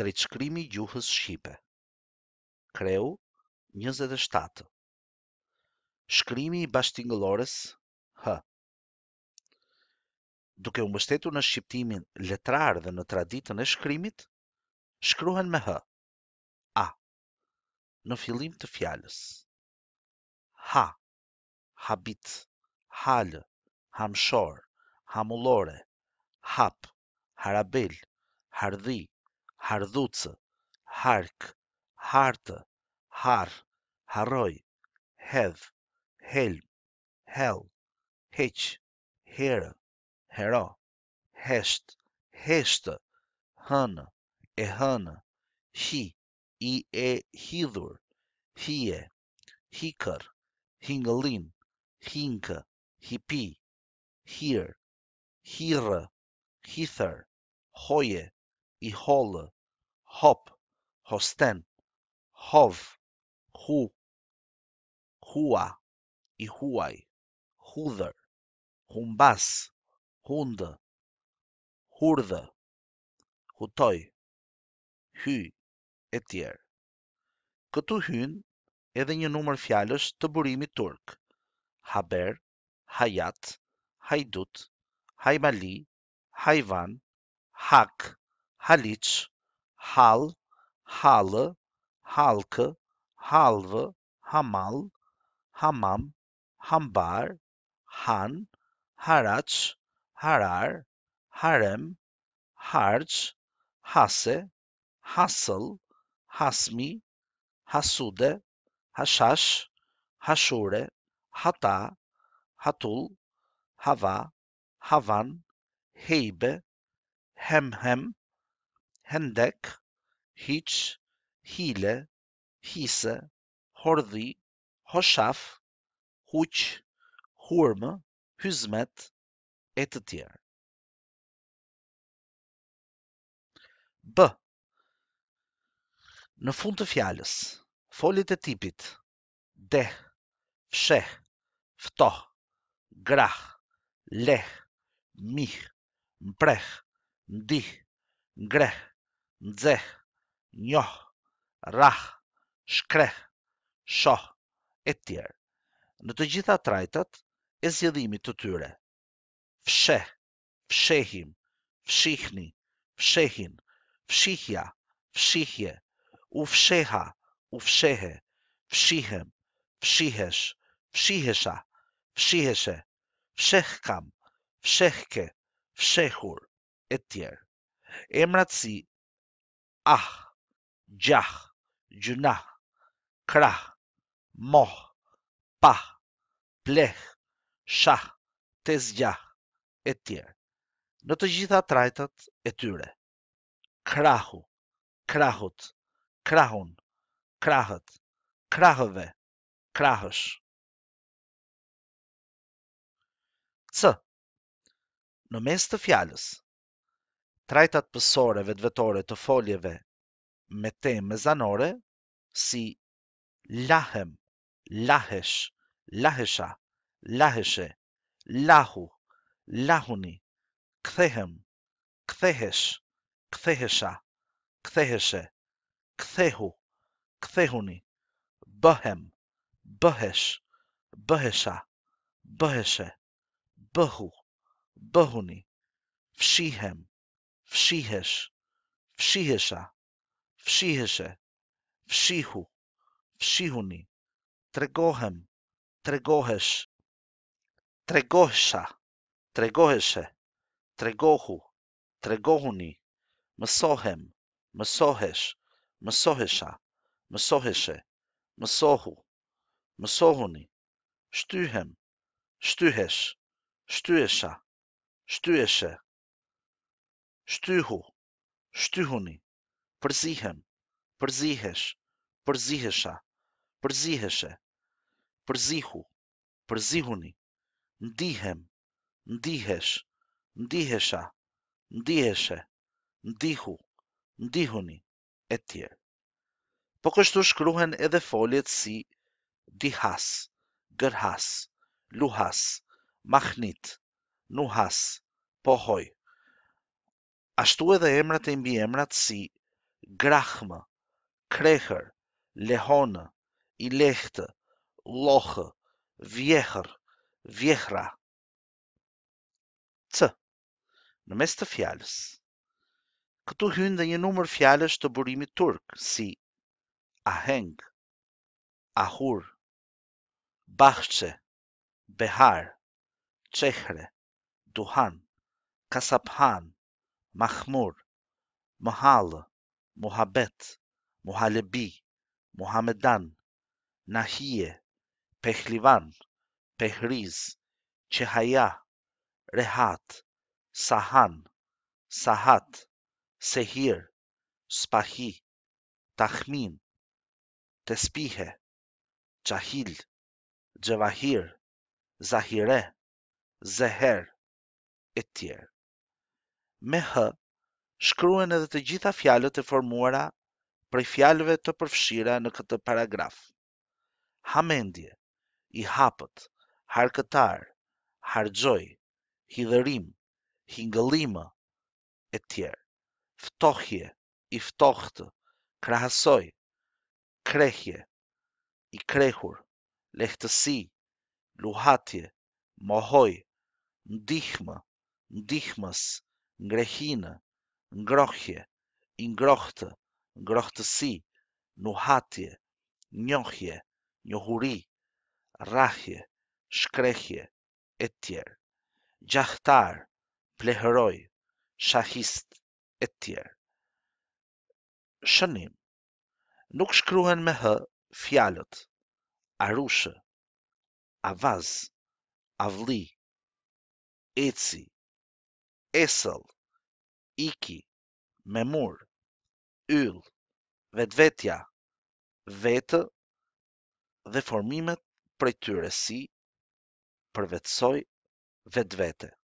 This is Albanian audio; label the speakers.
Speaker 1: drejtë shkrimi i gjuhës shqipe. Kreu 27. Shkrimi i bashtingëllores h. Duke u mbështetur në shqiptimin letrar dhe në traditën e shkrimit, shkruhen me h. A. Në fillim të fjalës. Ha. Habit. Hal. Hamshor. Hamullore. Hap. Harabel. Hardhi hardhucë, hark, hartë, har, haroj, hedh, helm, hell, heq, herë, hero, hesht, heshtë, hënë, e hënë, hi, i e hidhur, hije, hikër, hingëllim, hinkë, hipi, hirë, hirë, hithër, hoje, i hollë, hop, hosten, hov, hu, hua, i huaj, hudhër, humbas, hundë, hurdë, hutoj, hy, e tjerë. Këtu hyn edhe një numër fjalësh të burimit turk. Haber, hayat hajdut, hajmali, hayvan hak, haliqë, hal, halı, halkı, halvı, hamal, hamam, hambar, han, haraç, harar, harem, harç, hase, hasıl, hasmi, hasude, haşhaş, haşure, hata, hatul, hava, havan, heybe, hem hendek, hiq, hile, hise, hordhi, hoshaf, huq, hurm, hyzmet, e të tjerë. B. Në fund të fjalës, folit e tipit, deh, sheh, ftoh, grah, leh, mih, mpreh, ndih, ngreh, nxeh, njoh, rah, shkreh, shoh, e tjerë. Në të gjitha trajtët e zjedhimit të tyre. Fsheh, fshehim, fshihni, fshehin, fshihja, fshihje, u fsheha, u fshehe, fshihem, fshihesh, fshihesha, fshihese, fshehkam, fshehke, fshehur, e tjerë. Emrat si ah, gjah, gjunah, krah, moh, pah, pleh, shah, tezgjah, e tjerë. Në të gjitha trajtët e tyre. Krahu, krahut, krahun, krahët, krahëve, krahësh. C. Në mes të fjalës, trajtat pësore vetvetore të foljeve me te me zanore, si lahem, lahesh, lahesha, laheshe, lahu, lahuni, kthehem, kthehesh, kthehesha, ktheheshe, kthehu, kthehuni, bëhem, bëhesh, bëhesha, bëheshe, bëhu, bëhuni, fshihem, fshihesh, fshihesha, fshiheshe, fshihu, fshihuni, tregohem, tregohesh, tregohesha, tregoheshe, tregohu, tregohuni, mësohem, mësohesh, mësohesha, mësoheshe, mësohu, mësohuni, shtyhem, shtyhesh, shtyhesha, shtyheshe, shtyhu, shtyhuni, përzihem, përzihesh, përzihesha, përziheshe, përzihu, përzihuni, ndihem, ndihesh, ndihesha, ndiheshe, ndihu, ndihuni, e tjerë. Po kështu shkruhen edhe foljet si dihas, gërhas, luhas, mahnit, nuhas, pohoj, ashtu edhe emrat e mbi emrat si Grahma, Kreher, Lehona, Ilehte, Lohë, Vjehër, Vjehra. C. Në mes të fjales. Këtu hynë dhe një numër fjales të burimit turk si Aheng, Ahur, Bahçe, Behar, Çehre, Duhan, Kasaphan, Mahmur, Mahal, Muhabet, Muhalebi, Muhamedan, Nahie, Pehlivan, Pehriz, Qehaja, Rehat, Sahan, Sahat, Sehir, Spahi, Tahmin, Tespihe, Qahil, Gjevahir, Zahire, Zeher, e me h shkruhen edhe të gjitha fjalët e formuara prej fjalëve të përfshira në këtë paragraf. Hamendje, i hapët, harkëtar, harxoj, hidhërim, hingëllim etj. Ftohje, i ftohtë, krahasoj, krehje, i krehur, lehtësi, luhatje, mohoj, ndihmë, ndihmës ngrehinë, ngrohje, i ngrohtë, ngrohtësi, nuhatje, njohje, njohuri, rrahje, shkrehje e tjerë. Gjahtar, pleheroj, shahist e tjerë. Shënim. Nuk shkruhen me h fjalët arushë, avaz, avli, eci esëll, iki, memur, yll, vetvetja, vetë dhe formimet prej tyre si përvetsoj vetvete.